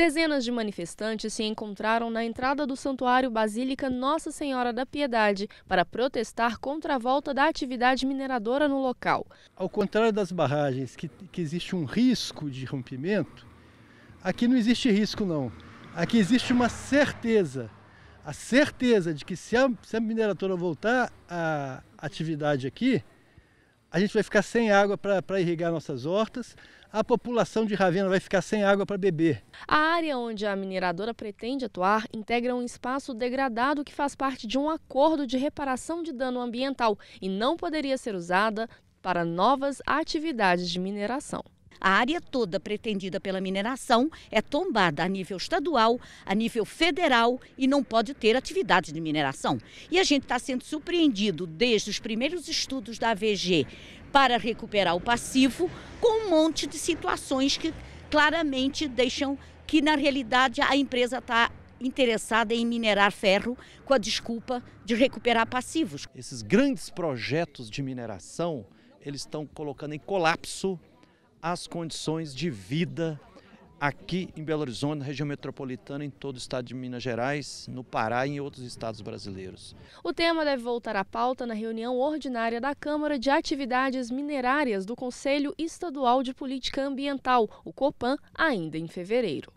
Dezenas de manifestantes se encontraram na entrada do Santuário Basílica Nossa Senhora da Piedade para protestar contra a volta da atividade mineradora no local. Ao contrário das barragens, que, que existe um risco de rompimento, aqui não existe risco, não. Aqui existe uma certeza a certeza de que se a, se a mineradora voltar à atividade aqui, a gente vai ficar sem água para irrigar nossas hortas, a população de Ravena vai ficar sem água para beber. A área onde a mineradora pretende atuar integra um espaço degradado que faz parte de um acordo de reparação de dano ambiental e não poderia ser usada para novas atividades de mineração. A área toda pretendida pela mineração é tombada a nível estadual, a nível federal e não pode ter atividade de mineração. E a gente está sendo surpreendido desde os primeiros estudos da AVG para recuperar o passivo com um monte de situações que claramente deixam que, na realidade, a empresa está interessada em minerar ferro com a desculpa de recuperar passivos. Esses grandes projetos de mineração, eles estão colocando em colapso as condições de vida aqui em Belo Horizonte, na região metropolitana, em todo o estado de Minas Gerais, no Pará e em outros estados brasileiros. O tema deve voltar à pauta na reunião ordinária da Câmara de Atividades Minerárias do Conselho Estadual de Política Ambiental, o COPAN, ainda em fevereiro.